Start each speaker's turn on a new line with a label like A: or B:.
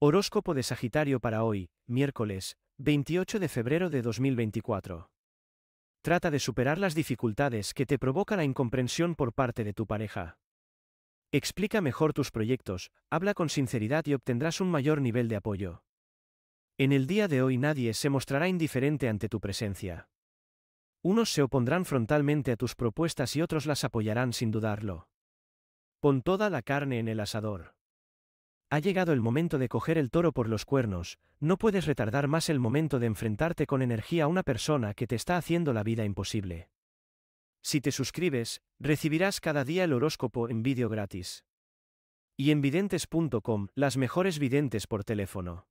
A: Horóscopo de Sagitario para hoy, miércoles, 28 de febrero de 2024. Trata de superar las dificultades que te provoca la incomprensión por parte de tu pareja. Explica mejor tus proyectos, habla con sinceridad y obtendrás un mayor nivel de apoyo. En el día de hoy nadie se mostrará indiferente ante tu presencia. Unos se opondrán frontalmente a tus propuestas y otros las apoyarán sin dudarlo. Pon toda la carne en el asador. Ha llegado el momento de coger el toro por los cuernos, no puedes retardar más el momento de enfrentarte con energía a una persona que te está haciendo la vida imposible. Si te suscribes, recibirás cada día el horóscopo en vídeo gratis. Y en videntes.com, las mejores videntes por teléfono.